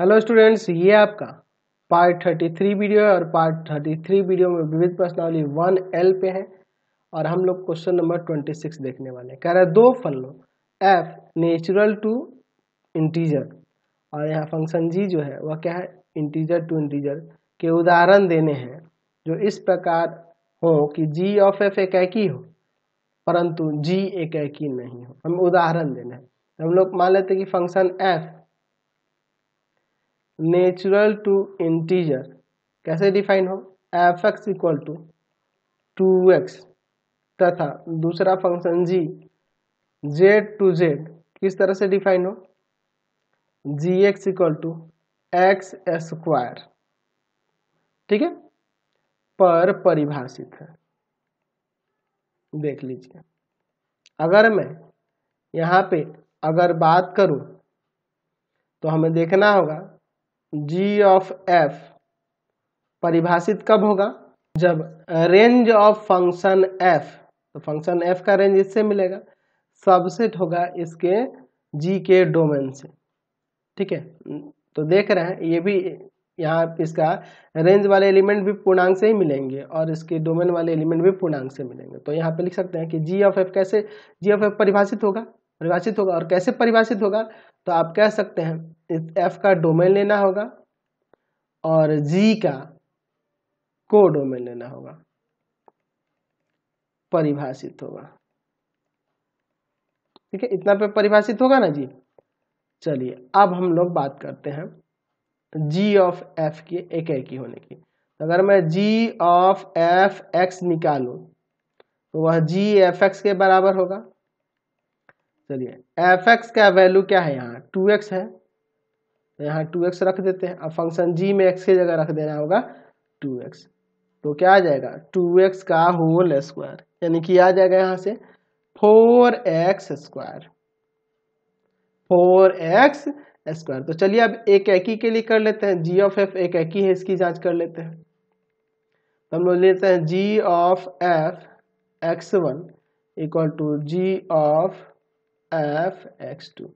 hello students ये आपका part 33 video है और पार्ट 33 वीडियो में विविध प्रश्नावली वन एल पे है और हम लोग क्वेश्चन नंबर 26 देखने वाले हैं कह रहे हैं दो फलों एफ नेचुरल टू इंटीजर और यहाँ फंक्शन जी जो है वह क्या है इंटीजर टू इंटीजर के उदाहरण देने हैं जो इस प्रकार हो कि जी ऑफ एफ एक एक हो परंतु जी एक एक नहीं हो हमें उदाहरण देना है हम लोग मान लेते हैं कि function F natural to integer कैसे डिफाइन हो F X equal to two X तथा दूसरा function G Z to Z किस तरह से डिफाइन हो G X equal to X square ठीक है पर परिभाषित है देख लीजिए अगर मैं यहाँ पे अगर बात करूँ तो हमें देखना होगा जी ऑफ एफ परिभाषित कब होगा जब रेंज ऑफ फंक्शन एफ तो फंक्शन एफ का रेंज इससे मिलेगा सबसेट होगा इसके जी के डोमेन से ठीक है तो देख रहे हैं ये भी यहाँ इसका रेंज वाले एलिमेंट भी पूर्णांक से ही मिलेंगे और इसके डोमेन वाले एलिमेंट भी पूर्णांक से मिलेंगे तो यहाँ पे लिख सकते हैं कि जी ऑफ एफ कैसे जी ऑफ एफ परिभाषित होगा परिभाषित होगा और कैसे परिभाषित होगा तो आप कह सकते हैं इस एफ का डोमेन लेना होगा और जी का को डोमेन लेना होगा परिभाषित होगा ठीक है इतना पे परिभाषित होगा ना जी चलिए अब हम लोग बात करते हैं जी ऑफ एफ के एक एक ही होने की तो अगर मैं जी ऑफ एफ एक्स निकालू तो वह जी एफ एक्स के बराबर होगा चलिए एफ एक्स का वैल्यू क्या है यहाँ टू एक्स है तो यहाँ टू एक्स रख देते हैं अब फंक्शन जी में एक्स की जगह रख देना होगा टू एक्स तो क्या आ जाएगा टू एक्स का होल स्क्वायर यानी कि आ जाएगा यहाँ से four X square four X square तो चलिए अब एक ही के लिए कर लेते हैं जी ऑफ एफ एक ही है इसकी जांच कर लेते हैं तो हम लोग लेते हैं G of F X one equal to G of F X two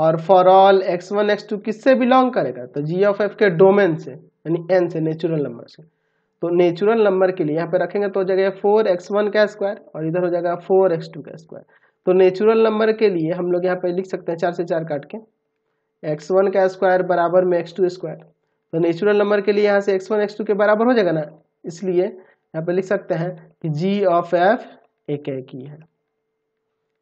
और for all X one X two किससे बिलोंग करेगा तो जी ऑफ एफ के डोमेन से यानी एन से नेचुरल नंबर से तो नेचुरल नंबर के लिए यहाँ पे रखेंगे तो हो जाएगा फोर एक्स वन का स्क्वायर और इधर हो जाएगा फोर एक्स टू का स्क्वायर तो नेचुरल नंबर के लिए हम लोग यहाँ पे लिख सकते हैं चार से चार काट के एक्स वन का स्क्वायर बराबर में एक्स टू स्क्वायर तो नेचुरल नंबर के लिए यहाँ से एक्स वन एक्स टू के बराबर हो जाएगा ना इसलिए यहाँ पे लिख सकते हैं कि जी ऑफ एफ एक एक ही है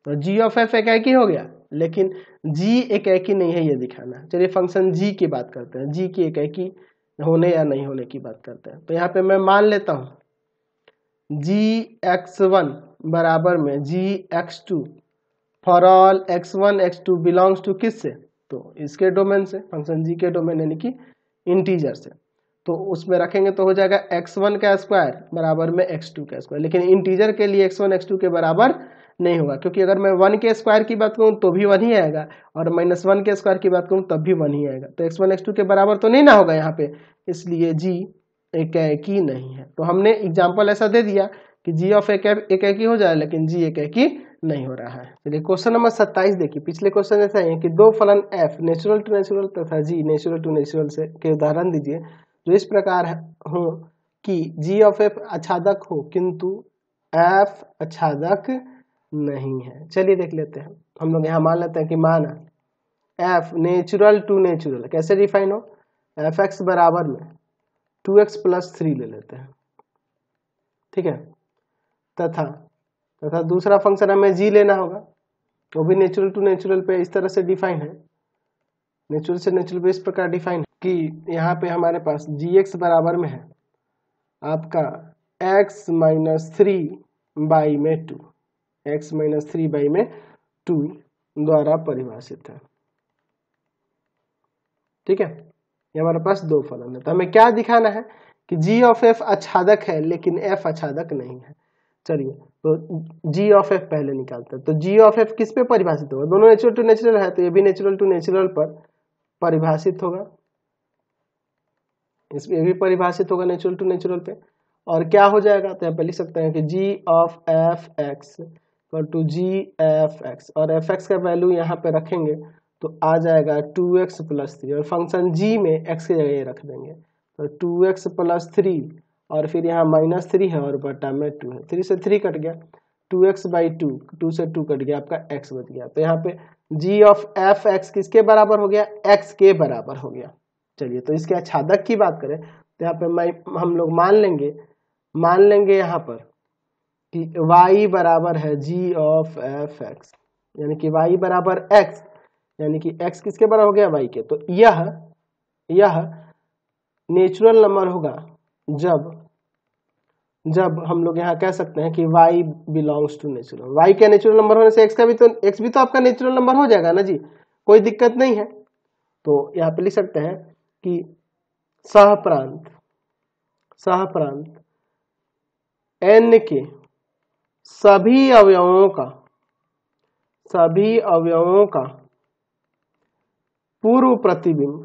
तो जी ऑफ एफ एक एक ही हो गया लेकिन जी एक एक ही नहीं है ये दिखाना चलिए फंक्शन जी की बात करते हैं जी की एक एक ही होने या नहीं होने की बात करते हैं तो यहाँ पे मैं मान लेता हूँ जी एक्स वन बराबर में G X two for all X one X two belongs to किस से तो इसके डोमेन से फंक्शन जी के डोमेन यानी कि इंटीजर से तो उसमें रखेंगे तो हो जाएगा एक्स वन का स्क्वायर बराबर में एक्स टू का स्क्वायर लेकिन इंटीजर के लिए एक्स वन एक्स टू के बराबर नहीं होगा क्योंकि अगर मैं वन के स्क्वायर की बात करूँ तो भी वन ही आएगा और माइनस वन के स्क्वायर की बात करूँ तब भी वन ही आएगा तो एक्स वन एक्स टू के बराबर तो नहीं ना होगा यहाँ पे इसलिए जी एक की नहीं है तो हमने एग्जाम्पल ऐसा दे दिया कि जी ऑफ एक एक हो जाए लेकिन जी एक ही नहीं हो रहा है चलिए क्वेश्चन नंबर सत्ताईस देखिए पिछले क्वेश्चन ऐसा है कि दो फलन एफ नेचुरल टू नेचुरल तथा जी नेचुरल टू नेचुरल से के उदाहरण दीजिए जो इस प्रकार हो कि जी ऑफ एफ अच्छादक हो किंतु एफ अच्छादक नहीं है चलिए देख लेते हैं हम लोग यहाँ मान लेते हैं कि माना एफ नेचुरल टू नेचुरल कैसे डिफाइन हो एफ एक्स बराबर में टू एक्स प्लस थ्री ले लेते हैं ठीक है तथा तथा दूसरा फंक्शन हमें जी लेना होगा वो भी नेचुरल टू नेचुरल पे इस तरह से डिफाइन है नेचुरल से नेचुरल पे इस प्रकार डिफाइन है कि यहाँ पे हमारे पास जी एक्स बराबर में है आपका एक्स माइनस थ्री बाई में two X minus three by में टू द्वारा परिभाषित है ठीक है ये हमारे पास दो फलन है तो हमें क्या दिखाना है कि जी ऑफ एफ अच्छादक है लेकिन एफ अच्छादक नहीं है चलिए तो जी ऑफ एफ पहले निकालते हैं तो जी ऑफ एफ किस पे परिभाषित होगा दोनों नेचुरल टू नेचुरल है तो ये भी नेचुरल टू नेचुरल पर परिभाषित होगा इसमें भी परिभाषित होगा नेचुरल टू नेचुरल पे और क्या हो जाएगा तो यहाँ पे लिख सकते हैं कि G of F X to G F X और एफ एक्स का वैल्यू यहाँ पे रखेंगे तो आ जाएगा टू एक्स प्लस थ्री और फंक्शन जी में एक्स की जगह ये रख देंगे तो टू एक्स प्लस थ्री और फिर यहाँ माइनस थ्री है और बटा में टू है थ्री से थ्री कट गया two X by two two से टू कट गया आपका एक्स बच गया तो यहाँ पे जी ऑफ एफ एक्स किसके बराबर हो गया एक्स के बराबर हो गया चलिए तो इसके अच्छादक की बात करें तो यहाँ पे मैं हम लोग मान लेंगे मान लेंगे यहाँ पर कि y बराबर है g ऑफ एफ एक्स यानी कि y बराबर x यानी कि x किसके बराबर हो गया y के तो यह यह नेचुरल नंबर होगा जब जब हम लोग यहाँ कह सकते हैं कि y belongs to natural y का नेचुरल नंबर होने से x का भी तो x भी तो आपका नेचुरल नंबर हो जाएगा ना जी कोई दिक्कत नहीं है तो यहाँ पे लिख सकते हैं कि सह प्रांत सह प्रांत एन के सभी अवयवों का सभी अवयवों का पूर्व प्रतिबिंब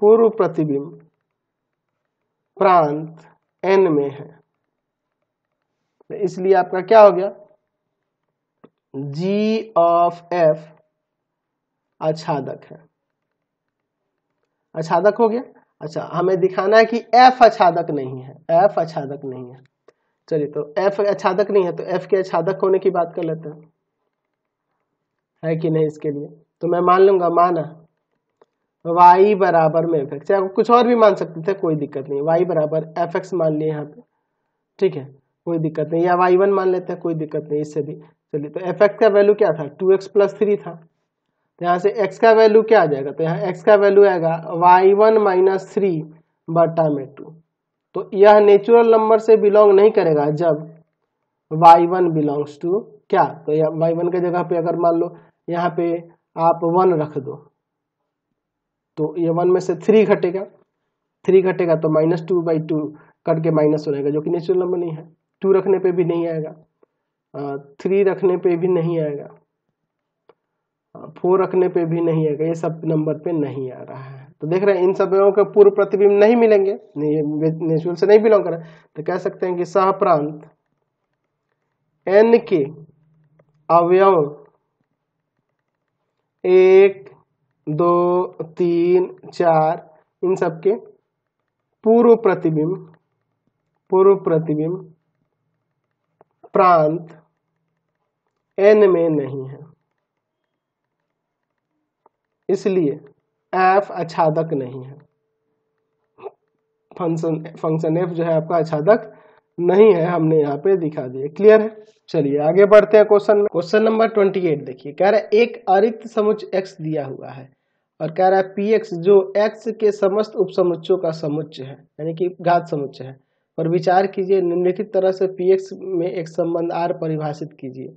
पूर्व प्रतिबिंब प्रांत एन में है तो इसलिए आपका क्या हो गया जी ऑफ एफ आच्छादक है आच्छादक हो गया अच्छा हमें दिखाना है कि एफ आच्छादक नहीं है एफ आच्छादक नहीं है चलिए तो एफ अच्छादक नहीं है तो एफ के अच्छादक होने की बात कर लेते हैं है कि नहीं इसके लिए तो मैं मान लूंगा माना वाई बराबर में एफ एक्स कुछ और भी मान सकते थे कोई दिक्कत नहीं वाई बराबर एफ एक्स मान लिए यहाँ पे ठीक है कोई दिक्कत नहीं या वाई वन मान लेते हैं कोई दिक्कत नहीं इससे भी चलिए तो एफ एक्स का वैल्यू क्या था टू एक्स प्लस थ्री था तो यहाँ से एक्स का वैल्यू क्या आ जाएगा तो यहाँ एक्स का वैल्यू आएगा वाई वन माइनस थ्री बटा में टू तो यह नेचुरल नंबर से बिलोंग नहीं करेगा जब वाई वन बिलोंग्स टू क्या तो y1 वाई वन की जगह पे अगर मान लो यहाँ पे आप वन रख दो तो ये वन में से थ्री घटेगा थ्री घटेगा तो minus two by two cut के माइनस हो जाएगा जो कि नेचुरल नंबर नहीं है टू रखने पे भी नहीं आएगा थ्री रखने पे भी नहीं आएगा फोर रखने पे भी नहीं आएगा ये सब नंबर पे नहीं आ रहा है तो देख रहे हैं इन सब के पूर्व प्रतिबिंब नहीं मिलेंगे नहीं नेचुरल से नहीं बिलोंग कर रहे तो कह सकते हैं कि सहप्रांत एन के अवयव एक दो तीन चार इन सब के पूर्व प्रतिबिंब पूर्व प्रतिबिंब प्रांत एन में नहीं है इसलिए एफ अच्छादक नहीं है फंक्शन फंक्शन एफ जो है आपका अच्छादक नहीं है हमने यहाँ पे दिखा दिया क्लियर है चलिए आगे बढ़ते हैं क्वेश्चन में क्वेश्चन नंबर ट्वेंटी एट देखिए कह रहा है एक अरिक्त समुच एक्स दिया हुआ है और कह रहा है पी एक्स जो एक्स के समस्त उपसमुच्चों का समुच्चय है यानी कि घात समुच्चय है पर विचार कीजिए निम्नलिखित तरह से पी एक्स में एक संबंध आर परिभाषित कीजिए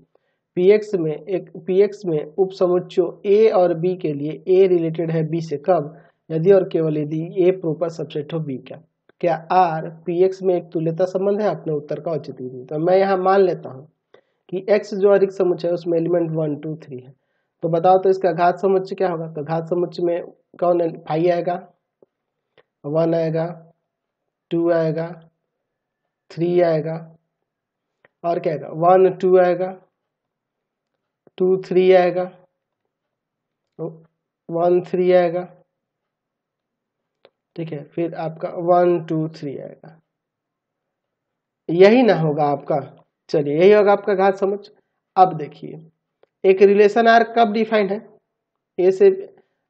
एक्स में एक पीएक्स में उपसमुच्चों ए और बी के लिए ए रिलेटेड है बी से कब यदि और केवल यदि ए प्रोपर सबसेट हो बी का क्या आर पी एक्स में एक तुल्यता संबंध है अपने उत्तर का औचित तो मैं यहाँ मान लेता हूँ कि एक्स जो अधिक समुच्चय है उसमें एलिमेंट वन टू थ्री है तो बताओ तो इसका घात समुच्चय क्या होगा तो घात समुच्चय में कौन फाइव आएगा वन आएगा टू आएगा थ्री आएगा और क्या आएगा वन टू आएगा टू थ्री आएगा तो वन थ्री आएगा ठीक है फिर आपका वन टू थ्री आएगा यही ना होगा आपका चलिए यही होगा आपका घात समझ अब देखिए एक रिलेशन आर कब डिफाइन है ए से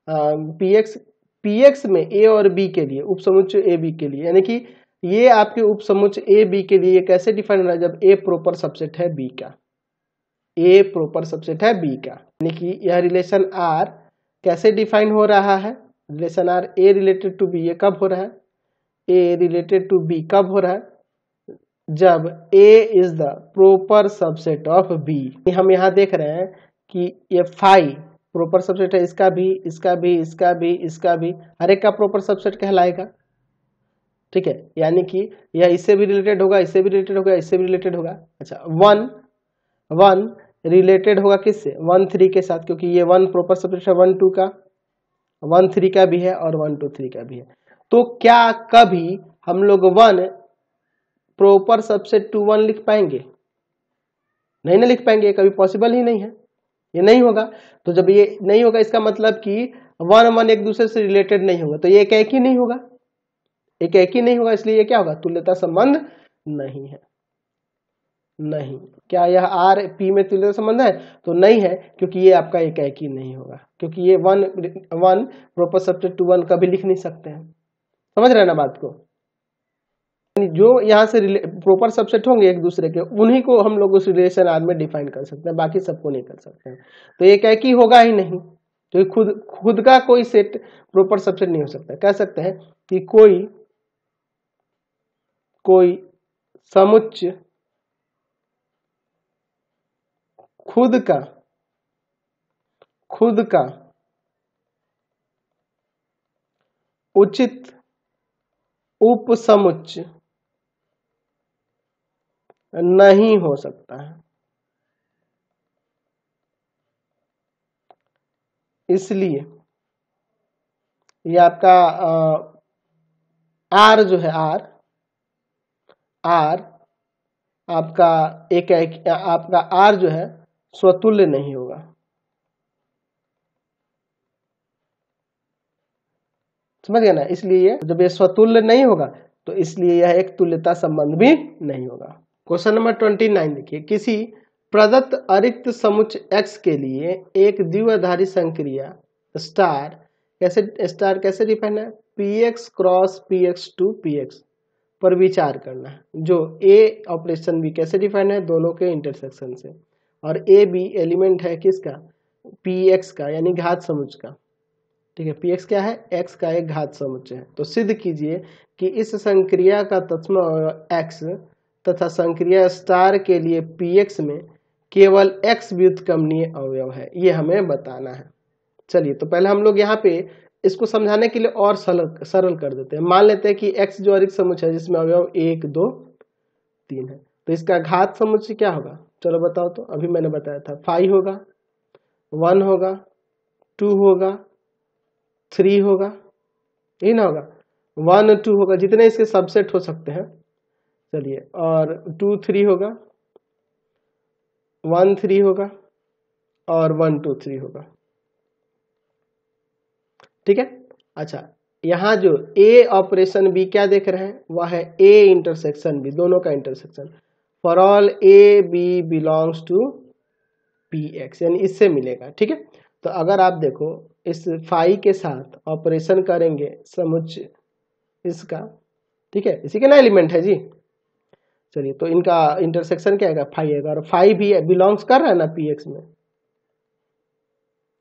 पी एक्स पी एक्स में ए और बी के लिए उपसमुच ए बी के लिए यानी कि ये आपके उपसमुच ए बी के लिए कैसे डिफाइन हो रहा है जब ए प्रॉपर सबसेट है बी का ए प्रॉपर सबसेट है बी का यानी कि यह रिलेशन आर कैसे डिफाइन हो रहा है relation R A related to B A कब हो रहा है ए रिलेटेड टू बी कब हो रहा है जब A is the proper subset of B हम यहाँ देख रहे हैं कि ये फाइव प्रॉपर सबसेट है इसका भी इसका भी इसका भी इसका भी हर एक का प्रॉपर सबसेट कहलाएगा ठीक है यानी कि यह इससे भी रिलेटेड होगा इससे भी रिलेटेड होगा इससे भी रिलेटेड होगा अच्छा वन वन रिलेटेड होगा किससे वन थ्री के साथ क्योंकि ये वन प्रॉपर है वन टू का वन थ्री का भी है और वन टू थ्री का भी है तो क्या कभी हम लोग one proper subject to one लिख पाएंगे नहीं ना लिख पाएंगे कभी पॉसिबल ही नहीं है ये नहीं होगा तो जब ये नहीं होगा इसका मतलब कि वन वन एक दूसरे से रिलेटेड नहीं होगा तो ये एक एक ही नहीं होगा एक एक ही नहीं होगा इसलिए ये क्या होगा तुल्यता संबंध नहीं है नहीं क्या यह आर पी में तुल्य संबंध है तो नहीं है क्योंकि ये आपका एक एक ही नहीं होगा क्योंकि ये one one proper subject to one कभी लिख नहीं सकते हैं समझ रहे ना बात को जो यहाँ से प्रॉपर सबसेट होंगे एक दूसरे के उन्हीं को हम लोग उस रिलेशन आर में डिफाइन कर सकते हैं बाकी सबको नहीं कर सकते हैं तो एक एक ही होगा ही नहीं तो खुद खुद का कोई सेट प्रॉपर सबसेट नहीं हो सकता कह सकते हैं कि कोई कोई समुच्च खुद का खुद का उचित उपसमुच नहीं हो सकता है इसलिए ये आपका आर जो है आर आर आपका एक, एक आपका आर जो है स्वतुल्य नहीं होगा समझ गया ना इसलिए जब यह स्वतुल्य नहीं होगा तो इसलिए यह एक तुल्यता संबंध भी नहीं होगा क्वेश्चन नंबर ट्वेंटी नाइन देखिए किसी प्रदत्त अरिक्त समुच एक्स के लिए एक द्विआधारी संक्रिया स्टार कैसे स्टार कैसे डिफाइन है P X cross P X to P X पर विचार करना है जो ए ऑपरेशन भी कैसे डिफाइन है दोनों के इंटरसेक्शन से और ए बी एलिमेंट है किसका पी एक्स का यानी घात समुच का ठीक है पी एक्स क्या है एक्स का एक घात समुच्चय है तो सिद्ध कीजिए कि इस संक्रिया का तत्म एक्स तथा संक्रिया स्टार के लिए पी एक्स में केवल एक्स व्युत्कमनीय अवयव है ये हमें बताना है चलिए तो पहले हम लोग यहाँ पे इसको समझाने के लिए और सरल सरल कर देते हैं मान लेते हैं कि एक्स जो अधिक समुच है जिसमें अवयव एक दो तीन है तो इसका घात समुच्चय क्या होगा चलो बताओ तो अभी मैंने बताया था फाइव होगा वन होगा टू होगा थ्री होगा यही ना होगा वन टू होगा जितने इसके सबसेट हो सकते हैं चलिए और टू थ्री होगा वन थ्री होगा और वन टू थ्री होगा ठीक है अच्छा यहाँ जो ए ऑपरेशन बी क्या देख रहे हैं वह है ए इंटरसेक्शन बी दोनों का intersection for all A B belongs to P X यानी इससे मिलेगा ठीक है तो अगर आप देखो इस फाइव के साथ ऑपरेशन करेंगे समुच इसका ठीक है इसी के ना एलिमेंट है जी चलिए तो इनका इंटरसेक्शन क्या आएगा फाइव आएगा और फाइव भी बिलोंग्स कर रहा है ना पी एक्स में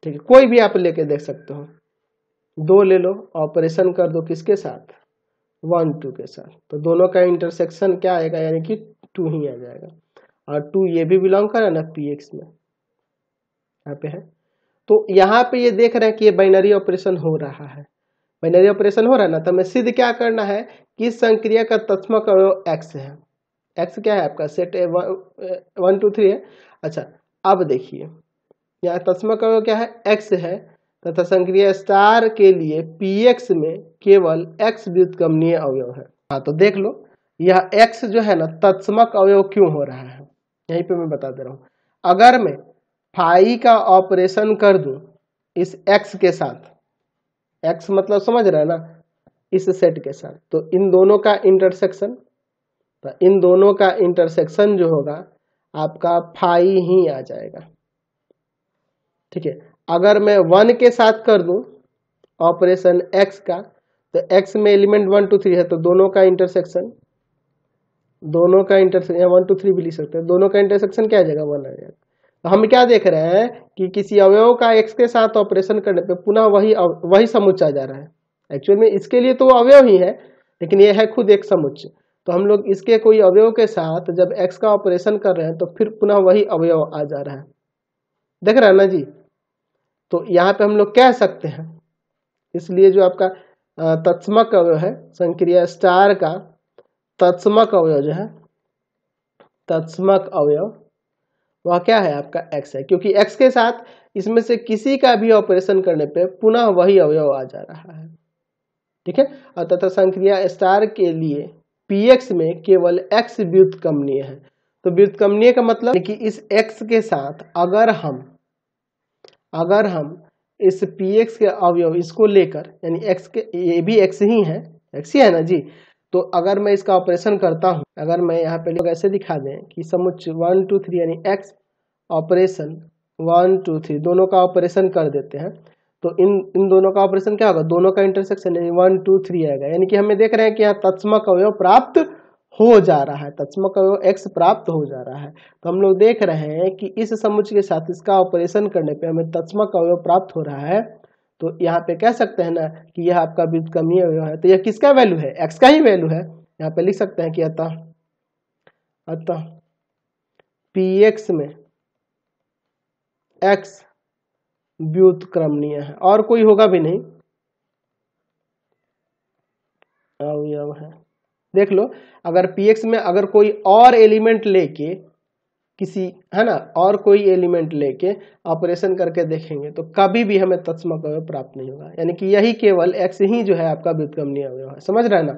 ठीक है कोई भी आप लेके देख सकते हो दो ले लो ऑपरेशन कर दो किसके साथ वन टू के साथ तो दोनों का इंटरसेक्शन क्या आएगा यानी कि टू ही आ जाएगा और टू ये भी बिलोंग कर रहा ना पी एक्स में यहाँ पे है तो यहाँ पे ये देख रहे हैं कि ये बाइनरी ऑपरेशन हो रहा है बाइनरी ऑपरेशन हो रहा है ना तो मैं सिद्ध क्या करना है कि संक्रिया का तत्मक अवयव एक्स है एक्स क्या है आपका set A, one two three है अच्छा अब देखिए यहाँ तस्मक अवयव क्या है एक्स है तथा संक्रिया स्टार के लिए पी एक्स में केवल एक्स व्युत्कमनीय अवयव है हाँ तो देख लो यह एक्स जो है ना तत्समक अवयव क्यों हो रहा है यहीं पे मैं बता दे रहा हूं अगर मैं फाई का ऑपरेशन कर दू इस एक्स के साथ एक्स मतलब समझ रहे ना इस सेट के साथ तो इन दोनों का इंटरसेक्शन तो इन दोनों का इंटरसेक्शन जो होगा आपका फाई ही आ जाएगा ठीक है अगर मैं वन के साथ कर दू ऑपरेशन एक्स का तो एक्स में एलिमेंट वन टू थ्री है तो दोनों का इंटरसेक्शन दोनों का इंटरसेक्शन वन टू थ्री भी लिख सकते हैं दोनों का इंटरसेक्शन क्या आ जाएगा वन आ जाएगा तो हम क्या देख रहे हैं कि किसी अवयव का एक्स के साथ ऑपरेशन करने पे पुनः वही वही समुच्चय जा रहा है एक्चुअल में इसके लिए तो वो अवयव ही है लेकिन यह है खुद एक समुच्चय तो हम लोग इसके कोई अवयव के साथ जब एक्स का ऑपरेशन कर रहे हैं तो फिर पुनः वही अवयव आ जा रहा है देख रहे हैं ना जी तो यहाँ पे हम लोग कह सकते हैं इसलिए जो आपका तत्समक अवयव है संक्रिया स्टार का तत्समक अवयव जो है तत्समक अवयव वह क्या है आपका एक्स है क्योंकि एक्स के साथ इसमें से किसी का भी ऑपरेशन करने पे पुनः वही अवयव आ जा रहा है ठीक है और तथा संक्रिया स्टार के लिए पीएक्स में केवल एक्स कमनीय है तो व्युत कमनीय का मतलब कि इस एक्स के साथ अगर हम अगर हम इस पीएक्स के अवयव इसको लेकर यानी एक्स के ये भी एक्स ही है एक्स ही है ना जी तो अगर मैं इसका ऑपरेशन करता हूँ अगर मैं यहाँ पे लोग ऐसे दिखा दें कि समुच वन टू थ्री यानी X operation one two three दोनों का ऑपरेशन कर देते हैं तो इन इन दोनों का ऑपरेशन क्या होगा दोनों का इंटरसेक्शन यानी वन टू थ्री आएगा यानी कि हमें देख रहे हैं कि यहाँ तत्समक अवयव प्राप्त हो जा रहा है तत्समक अवयव एक्स प्राप्त हो जा रहा है तो हम लोग देख रहे हैं कि इस समुच के साथ इसका ऑपरेशन करने पर हमें तत्समक अवयव प्राप्त हो रहा है तो यहाँ पे कह सकते हैं ना कि यह आपका विद्युत कमीय अवयव है तो यह किसका वैल्यू है एक्स का ही वैल्यू है यहाँ पे लिख सकते हैं कि अतः अतः पी एक्स में एक्स क्रमणीय है और कोई होगा भी नहीं अवयव है देख लो अगर पी एक्स में अगर कोई और एलिमेंट लेके किसी है ना और कोई एलिमेंट लेके ऑपरेशन करके देखेंगे तो कभी भी हमें तत्समक अवयव प्राप्त नहीं होगा यानी कि यही केवल एक्स ही जो है आपका व्युत्क्रमणीय अवयव है समझ रहे ना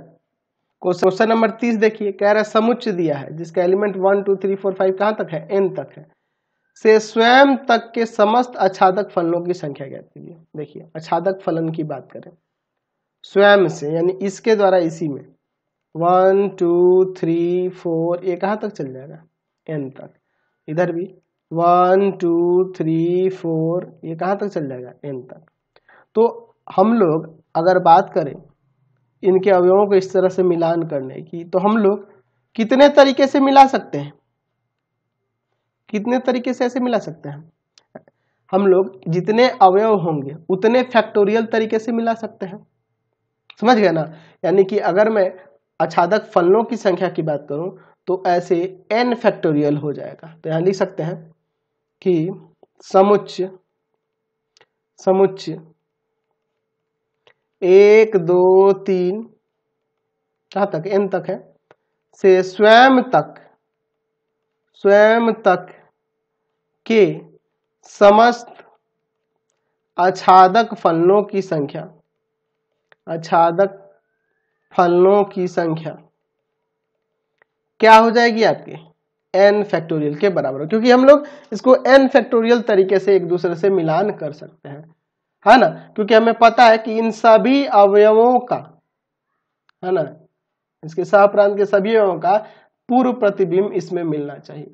क्वेश्चन नंबर तीस देखिए कह रहा है समुच्च दिया है जिसका element one two three four five कहाँ तक है एन तक है से स्वयं तक के समस्त अच्छादक फलनों की संख्या ज्ञात कीजिए देखिए अच्छादक फलन की बात करें स्वयं से यानी इसके द्वारा इसी में वन टू थ्री फोर ये कहाँ तक चल जाएगा एन तक इधर भी वन टू थ्री फोर ये कहाँ तक चल जाएगा एन तक तो हम लोग अगर बात करें इनके अवयवों को इस तरह से मिलान करने की तो हम लोग कितने तरीके से मिला सकते हैं कितने तरीके से ऐसे मिला सकते हैं हम लोग जितने अवयव होंगे उतने फैक्टोरियल तरीके से मिला सकते हैं समझ गए ना यानी कि अगर मैं आच्छादक फलों की संख्या की बात करूं तो ऐसे एन फैक्टोरियल हो जाएगा तो यहां लिख सकते हैं कि समुच्च समुच्च एक दो तीन कहा तक एन तक है से स्वयं तक स्वयं तक के समस्त आच्छादक फलनों की संख्या आच्छादक फलनों की संख्या क्या हो जाएगी आपकी एन फैक्टोरियल के बराबर क्योंकि हम लोग इसको एन फैक्टोरियल तरीके से एक दूसरे से मिलान कर सकते हैं है ना क्योंकि हमें पता है कि इन सभी अवयवों का है ना इसके प्रांत के सभी अवयवों का पूर्व प्रतिबिंब इसमें मिलना चाहिए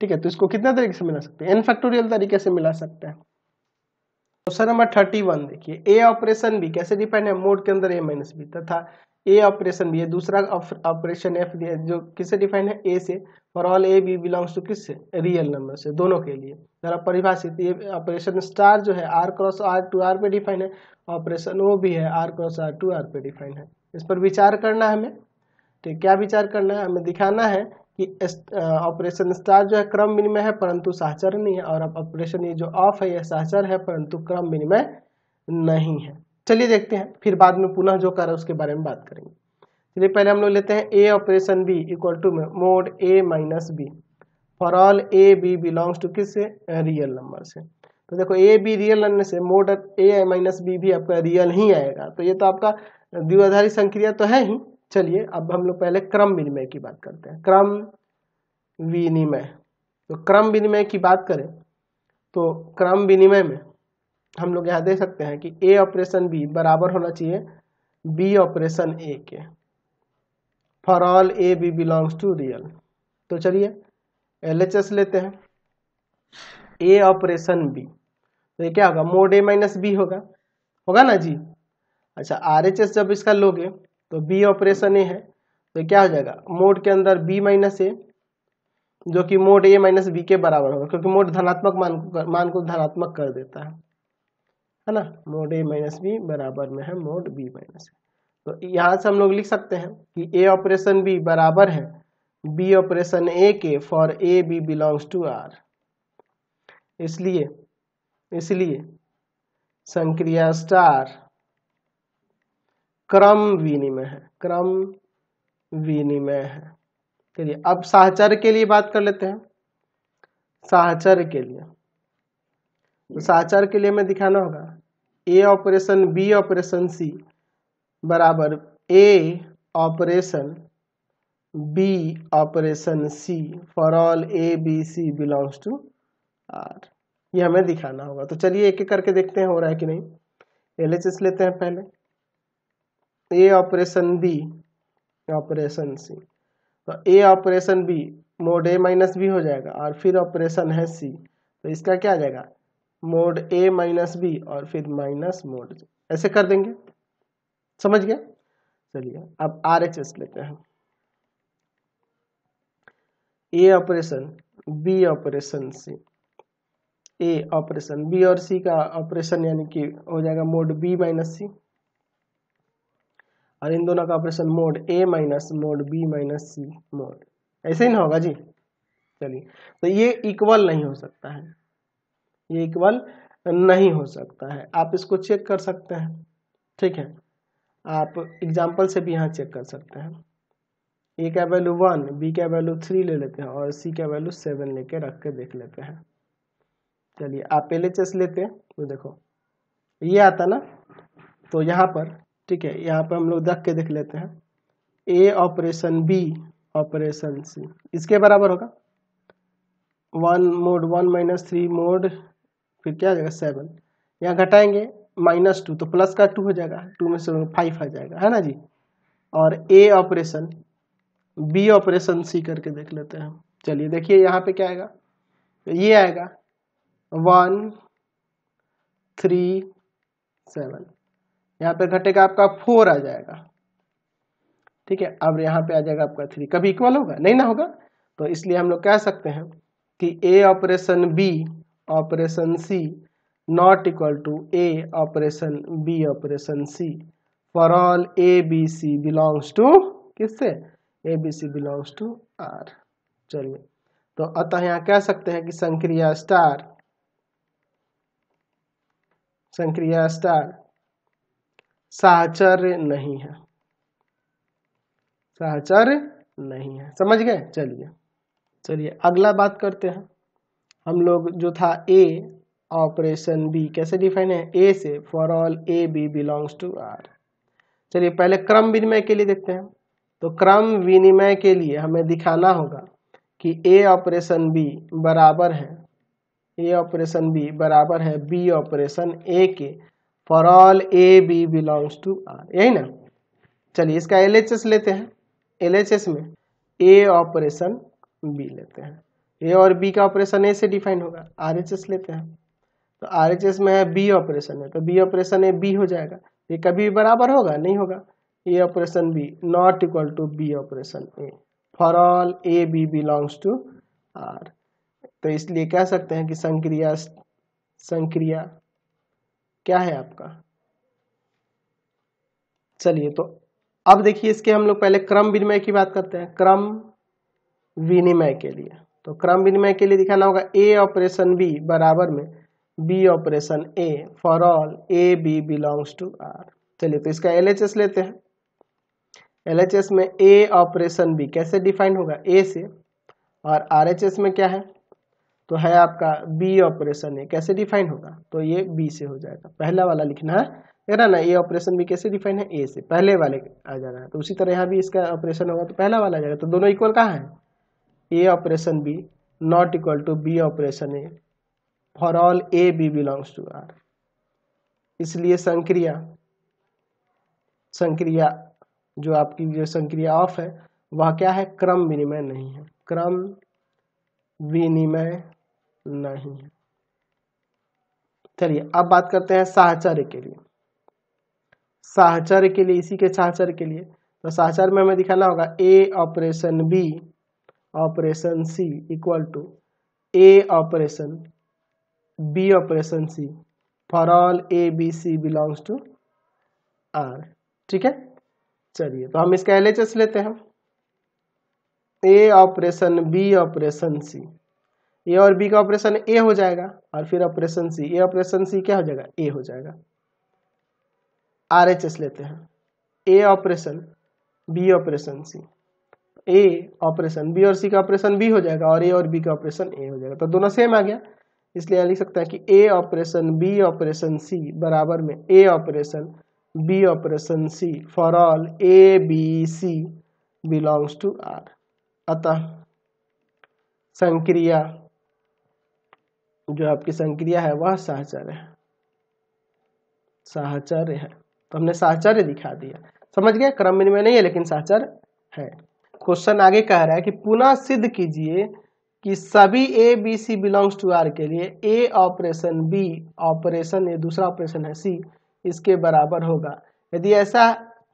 ठीक है तो इसको कितने तरीके से मिला सकते हैं एन फैक्टोरियल तरीके से मिला सकते हैं क्वेश्चन तो नंबर थर्टी वन देखिए ए ऑपरेशन भी कैसे डिपेंड है मोड के अंदर ए माइनस बी तथा ए ऑपरेशन भी है दूसरा ऑपरेशन एफ भी है जो किससे डिफाइंड है ए से for all A B belongs to किस से रियल नंबर से दोनों के लिए जरा परिभाषित ये ऑपरेशन स्टार जो है R cross R to R पे डिफाइन है ऑपरेशन ओ भी है R cross R to R पे डिफाइन है इस पर विचार करना है हमें ठीक क्या विचार करना है हमें दिखाना है कि ऑपरेशन स्टार जो है क्रम विनिमय है परंतु साहचर नहीं है और ऑपरेशन ये जो ऑफ है यह साहचर है परंतु क्रम विनिमय नहीं है चलिए देखते हैं फिर बाद में पुनः जो कर उसके बारे में बात करेंगे चलिए पहले हम लोग लेते हैं A operation B equal to में mod A minus B for all A B belongs to किस रियल नंबर से तो देखो ए बी रियल नंबर से मोड ए माइनस बी भी आपका रियल ही आएगा तो ये तो आपका द्विआधारी संक्रिया तो है ही चलिए अब हम लोग पहले क्रम विनिमय की बात करते हैं क्रम विनिमय तो क्रम विनिमय की बात करें तो क्रम विनिमय में हम लोग यहाँ दे सकते हैं कि ए ऑपरेशन बी बराबर होना चाहिए बी ऑपरेशन ए के for all A B belongs to real तो चलिए एल एच एस लेते हैं ए ऑपरेशन बी तो ये क्या होगा मोड ए माइनस बी होगा होगा ना जी अच्छा आर एच एस जब इसका लोगे तो बी ऑपरेशन ए है तो क्या हो जाएगा मोड के अंदर बी माइनस ए जो कि मोड ए माइनस बी के बराबर होगा क्योंकि मोड धनात्मक मान को मान को धनात्मक कर देता है है ना मोड ए माइनस बी बराबर में है मोड बी माइनस तो यहाँ से हम लोग लिख सकते हैं कि ए ऑपरेशन बी बराबर है बी ऑपरेशन ए के for A B belongs to R इसलिए इसलिए संक्रिया स्टार क्रम विनिमय है क्रम विनिमय है चलिए अब साहचर्य के लिए बात कर लेते हैं साहचर के लिए तो साचार के लिए हमें दिखाना होगा A operation B operation C बराबर A operation B operation C for all A B C belongs to R ये हमें दिखाना होगा तो चलिए एक एक करके देखते हैं हो रहा है कि नहीं एल एच एस लेते हैं पहले A operation B operation C तो A operation B mod A minus B हो जाएगा और फिर ऑपरेशन है सी तो इसका क्या आ जाएगा मोड ए माइनस बी और फिर माइनस मोड जे ऐसे कर देंगे समझ गया चलिए अब आर एच एस लेते हैं A operation B operation C A operation B और सी का ऑपरेशन यानी कि हो जाएगा मोड बी माइनस सी और इन दोनों का operation mod A minus mod B minus C mod ऐसे ही ना होगा जी चलिए तो ये इक्वल नहीं हो सकता है ये इक्वल नहीं हो सकता है आप इसको चेक कर सकते हैं ठीक है आप एग्जाम्पल से भी यहाँ चेक कर सकते हैं ए का वैल्यू वन बी का वैल्यू थ्री ले लेते हैं और सी का वैल्यू सेवन लेके रख के देख लेते हैं चलिए आप पहले चेस लेते हैं तो देखो ये आता ना तो यहाँ पर ठीक है यहाँ पर हम लोग रख के देख लेते हैं A operation B operation C इसके बराबर होगा one mod one minus three mod फिर क्या आ जाएगा सेवन यहाँ घटाएंगे माइनस टू तो प्लस का टू हो जाएगा टू में से फाइव आ जाएगा है ना जी और A operation B operation C करके देख लेते हैं चलिए देखिए यहाँ पे क्या आएगा ये आएगा वन थ्री सेवन यहाँ पे घटेगा आपका फोर आ जाएगा ठीक है अब यहाँ पे आ जाएगा आपका थ्री कभी इक्वल होगा नहीं ना होगा तो इसलिए हम लोग कह सकते हैं कि A operation B operation C not equal to A operation B operation C for all A B C belongs to किससे A B C belongs to R चलिए तो अतः यहाँ कह सकते हैं कि संक्रिया स्टार संक्रिया स्टार साहचर्य नहीं है साहचर्य नहीं है समझ गए चलिए चलिए अगला बात करते हैं हम लोग जो था ए ऑपरेशन बी कैसे डिफाइन है ए से for all A B belongs to R चलिए पहले क्रम विनिमय के लिए देखते हैं तो क्रम विनिमय के लिए हमें दिखाना होगा कि ए ऑपरेशन बी बराबर है ए ऑपरेशन बी बराबर है बी ऑपरेशन ए के for all A B belongs to R यही ना चलिए इसका एल लेते हैं एल में ए ऑपरेशन बी लेते हैं ए और बी का ऑपरेशन ए से डिफाइन होगा आर एच एस लेते हैं तो आर एच एस में है बी ऑपरेशन है तो बी ऑपरेशन ए बी हो जाएगा ये कभी बराबर होगा नहीं होगा A operation B not equal to B operation A for all A B belongs to R तो इसलिए कह सकते हैं कि संक्रिया संक्रिया क्या है आपका चलिए तो अब देखिए इसके हम लोग पहले क्रम विनिमय की बात करते हैं क्रम विनिमय के लिए तो क्रम विनिमय के लिए दिखाना होगा ए ऑपरेशन बी बराबर में B operation A for all A B belongs to R चलिए तो इसका एल लेते हैं एलएचएस में ए ऑपरेशन बी कैसे डिफाइन होगा ए से और आरएचएस में क्या है तो है आपका बी ऑपरेशन ए कैसे डिफाइन होगा तो ये बी से हो जाएगा पहला वाला लिखना है ना ना ए ऑपरेशन भी कैसे डिफाइन है ए से पहले वाले आ जा रहा है तो उसी तरह यहाँ भी इसका ऑपरेशन होगा तो पहला वाला आ जाएगा तो दोनों इक्वल कहाँ है A operation B not equal to B operation A for all A B belongs to R इसलिए संक्रिया संक्रिया जो आपकी जो संक्रिया ऑफ है वह क्या है क्रम विनिमय नहीं है क्रम विनिमय नहीं है चलिए अब बात करते हैं साहचर्य के लिए साहचर्य के लिए इसी के साहचर्य के लिए तो साहचर्य में हमें दिखाना होगा A operation B operation C equal to A operation B operation C for all A B C belongs to R ठीक है चलिए तो हम इसका एल लेते हैं A operation B operation C A और बी का ऑपरेशन ए हो जाएगा और फिर ऑपरेशन सी ए ऑपरेशन सी क्या हो जाएगा ए हो जाएगा आर लेते हैं A operation B operation C A operation B और सी का ऑपरेशन बी हो जाएगा और ए और बी का ऑपरेशन ए हो जाएगा तो दोनों सेम आ गया इसलिए लिख सकते हैं कि A operation B operation C बराबर में A operation B operation C for all A B C belongs to R अतः संक्रिया जो आपकी संक्रिया है वह साहचर्य है साहचर्य है तो हमने साहचर्य दिखा दिया समझ गया क्रम में नहीं है लेकिन साहचर्य है क्वेश्चन आगे कह रहा है कि पुनः सिद्ध कीजिए कि सभी A B C belongs to R के लिए ए ऑपरेशन बी ऑपरेशन ये दूसरा ऑपरेशन है सी इसके बराबर होगा यदि ऐसा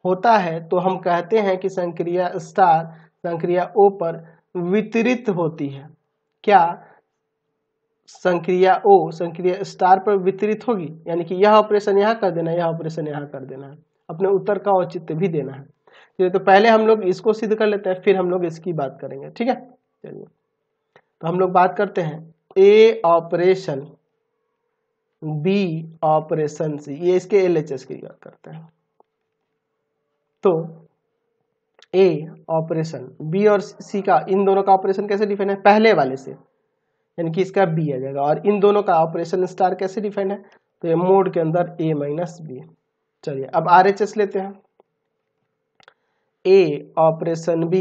होता है तो हम कहते हैं कि संक्रिया स्टार संक्रिया ओ पर वितरित होती है क्या संक्रिया ओ संक्रिया स्टार पर वितरित होगी यानी कि यह ऑपरेशन यहाँ कर देना यह ऑपरेशन यहाँ कर देना है अपने उत्तर का औचित्य भी देना है ठीक है तो पहले हम लोग इसको सिद्ध कर लेते हैं फिर हम लोग इसकी बात करेंगे ठीक है चलिए तो हम लोग बात करते हैं A operation B operation C ये इसके एल एच एस की बात करते हैं तो ए ऑपरेशन बी और सी का इन दोनों का ऑपरेशन कैसे डिफाइन है पहले वाले से यानी कि इसका बी आ जाएगा और इन दोनों का ऑपरेशन स्टार कैसे डिफाइन है तो ये मोड के अंदर ए माइनस बी चलिए अब आर एच एस लेते हैं ए ऑपरेशन बी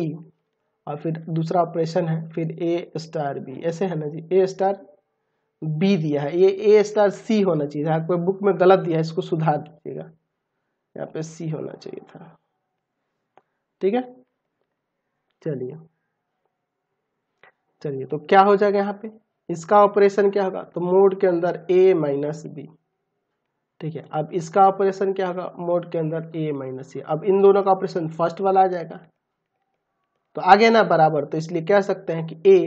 और फिर दूसरा ऑपरेशन है फिर ए स्टार बी ऐसे है ना जी ए स्टार बी दिया है ये ए स्टार सी होना चाहिए था कोई बुक में गलत दिया है इसको सुधार दीजिएगा यहाँ पे सी होना चाहिए था ठीक है चलिए चलिए तो क्या हो जाएगा यहाँ पे इसका ऑपरेशन क्या होगा तो मोड के अंदर ए माइनस बी ठीक है अब इसका ऑपरेशन क्या होगा मोड के अंदर ए माइनस सी अब इन दोनों का ऑपरेशन फर्स्ट वाला आ जाएगा तो आगे ना बराबर तो इसलिए कह सकते हैं कि A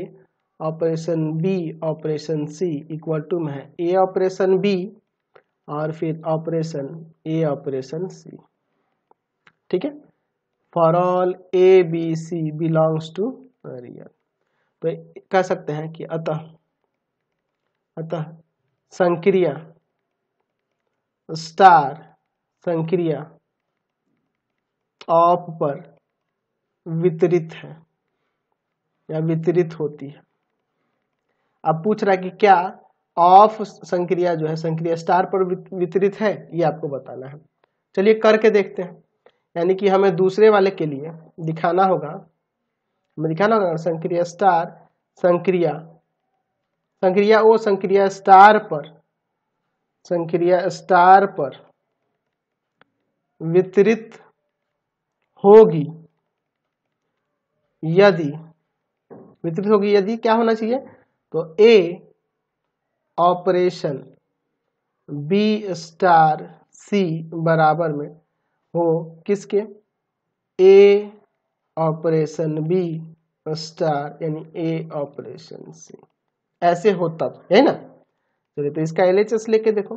operation B operation C equal to में है ए ऑपरेशन बी और फिर ऑपरेशन ए ऑपरेशन सी ठीक है for all A B C belongs to real तो कह सकते हैं कि अतः अतः संक्रिया स्टार संक्रिया ऑफ पर वितरित है या वितरित होती है अब पूछ रहा है कि क्या ऑफ संक्रिया जो है संक्रिया स्टार पर वितरित है ये आपको बताना है चलिए करके देखते हैं यानी कि हमें दूसरे वाले के लिए दिखाना होगा हमें दिखाना होगा संक्रिया स्टार संक्रिया संक्रिया ओ संक्रिया स्टार पर संक्रिया स्टार पर वितरित होगी यदि वितरित होगी यदि क्या होना चाहिए तो A operation B star C बराबर में हो किसके ए ऑपरेशन बी स्टार यानी ए ऑपरेशन सी ऐसे होता तो, है ना चलिए तो इसका एल लेके देखो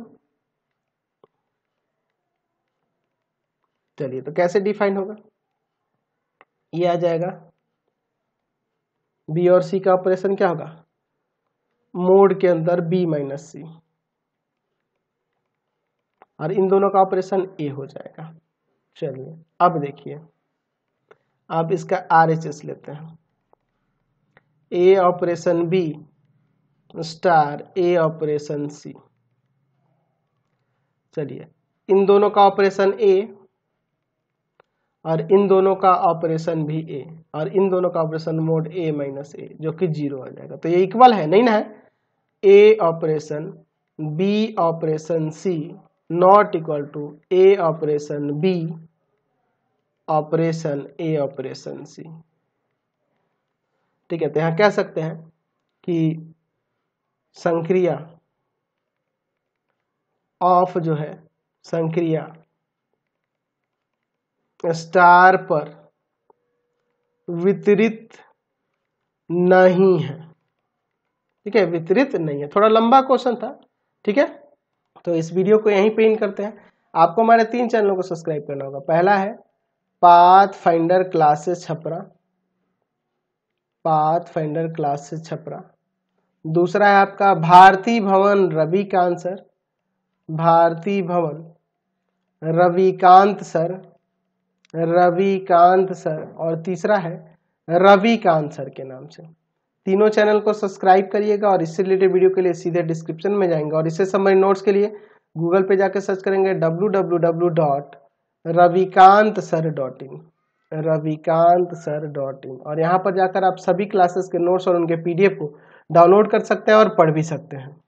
चलिए तो कैसे डिफाइन होगा ये आ जाएगा बी और सी का ऑपरेशन क्या होगा मोड के अंदर बी माइनस सी और इन दोनों का ऑपरेशन ए हो जाएगा चलिए अब देखिए आप इसका आर लेते हैं A operation B star A operation C चलिए इन दोनों का ऑपरेशन ए और इन दोनों का ऑपरेशन भी ए और इन दोनों का operation mod A minus A जो कि जीरो आ जाएगा तो ये इक्वल है नहीं ना है A operation B operation C not equal to A operation B operation A operation C ठीक है तो यहां कह सकते हैं कि संक्रिया ऑफ जो है संक्रिया स्टार पर वितरित नहीं है ठीक है वितरित नहीं है थोड़ा लंबा क्वेश्चन था ठीक है तो इस वीडियो को यहीं पे इन करते हैं आपको हमारे तीन चैनलों को सब्सक्राइब करना होगा पहला है path finder classes Chhapra path finder classes Chhapra दूसरा है आपका भारती भवन रवि कांत सर भारती भवन रविकांत सर रविकांत सर और तीसरा है रवि सर के नाम से तीनों चैनल को सब्सक्राइब करिएगा और इससे रिलेटेड वीडियो के लिए सीधे डिस्क्रिप्शन में जाएंगे और इससे संबंधित नोट्स के लिए गूगल पे जाकर सर्च करेंगे W W W dot Ravikant sir dot in Ravikant sir dot in और यहाँ पर जाकर आप सभी क्लासेस के नोट्स और उनके पीडीएफ को डाउनलोड कर सकते हैं और पढ़ भी सकते हैं